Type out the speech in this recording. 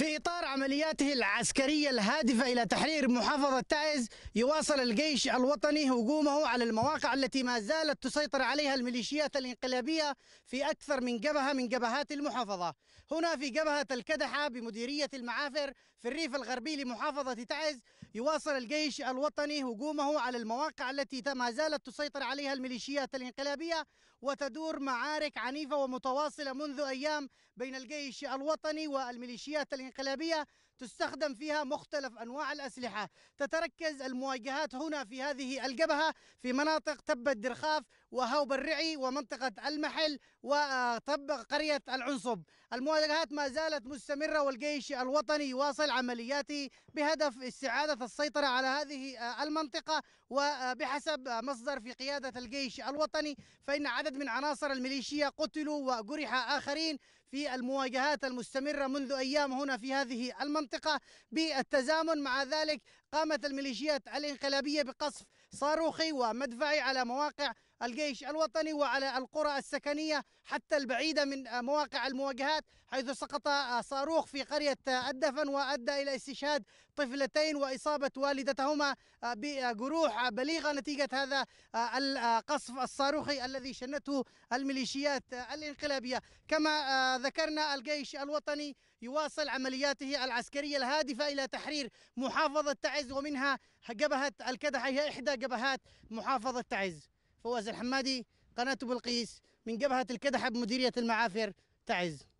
في إطار عملياته العسكرية الهادفة إلى تحرير محافظة تعز يواصل الجيش الوطني هجومه على المواقع التي ما زالت تسيطر عليها الميليشيات الانقلابية في أكثر من جبهة من جبهات المحافظة هنا في جبهة الكدحة بمديرية المعافر في الريف الغربي لمحافظة تعز يواصل الجيش الوطني هجومه على المواقع التي ما زالت تسيطر عليها الميليشيات الانقلابية وتدور معارك عنيفة ومتواصلة منذ أيام بين الجيش الوطني والميليشيات الانقلابية الانقلابية تستخدم فيها مختلف أنواع الأسلحة تتركز المواجهات هنا في هذه الجبهة في مناطق تبه درخاف وهوب الرعي ومنطقة المحل وطب قرية العنصب المواجهات ما زالت مستمرة والجيش الوطني يواصل عملياته بهدف استعادة السيطرة على هذه المنطقة وبحسب مصدر في قيادة الجيش الوطني فإن عدد من عناصر الميليشيا قتلوا وجرح آخرين في المواجهات المستمرة منذ أيام هنا في هذه المنطقة بالتزامن مع ذلك قامت الميليشيات الانقلابية بقصف صاروخي ومدفعي على مواقع الجيش الوطني وعلى القرى السكنية حتى البعيدة من مواقع المواجهات حيث سقط صاروخ في قرية الدفن وأدى إلى استشهاد طفلتين وإصابة والدتهما بجروح بليغة نتيجة هذا القصف الصاروخي الذي شنته الميليشيات الانقلابية كما ذكرنا الجيش الوطني يواصل عملياته العسكرية الهادفة إلى تحرير محافظة تعز ومنها جبهة الكدح هي إحدى جبهات محافظة تعز فواز الحمادي قناة بلقيس من جبهة الكدحة بمديرية المعافر تعز